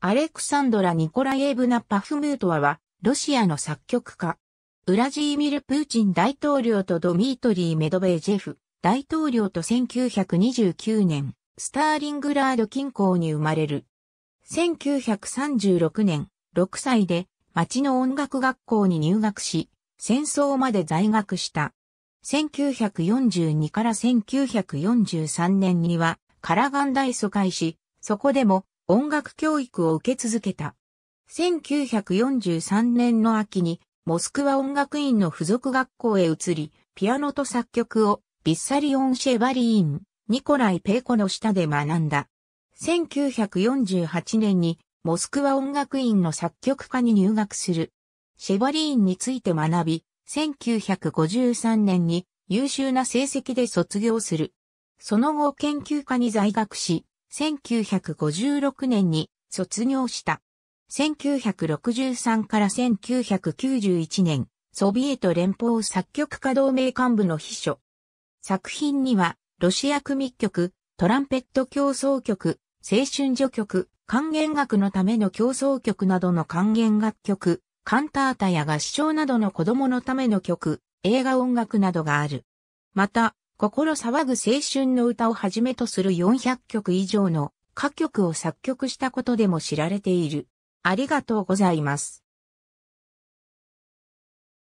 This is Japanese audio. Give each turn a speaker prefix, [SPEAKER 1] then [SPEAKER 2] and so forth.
[SPEAKER 1] アレクサンドラ・ニコライエブナ・パフムートワは、ロシアの作曲家。
[SPEAKER 2] ウラジーミル・プーチン大統領とドミートリー・メドベージェフ大統領と1929年、スターリングラード近郊に生まれる。1936年、6歳で町の音楽学校に入学し、戦争まで在学した。1942から1943年には、カラガン大疎開し、そこでも音楽教育を受け続けた。1943年の秋に、モスクワ音楽院の付属学校へ移り、ピアノと作曲を、ビッサリオン・シェバリーン、ニコライ・ペーコの下で学んだ。1948年に、モスクワ音楽院の作曲家に入学する。シェバリーンについて学び、1953年に優秀な成績で卒業する。その後研究家に在学し、1956年に卒業した。1963から1991年、ソビエト連邦作曲家同盟幹部の秘書。作品には、ロシア組曲、トランペット競争曲、青春序曲、管弦楽のための競争曲などの管弦楽曲、カンタータや合唱などの子供のための曲、映画音楽などがある。また、心騒ぐ青春の歌をはじめとする400曲以上の歌曲を作曲したことでも
[SPEAKER 1] 知られている。ありがとうございます。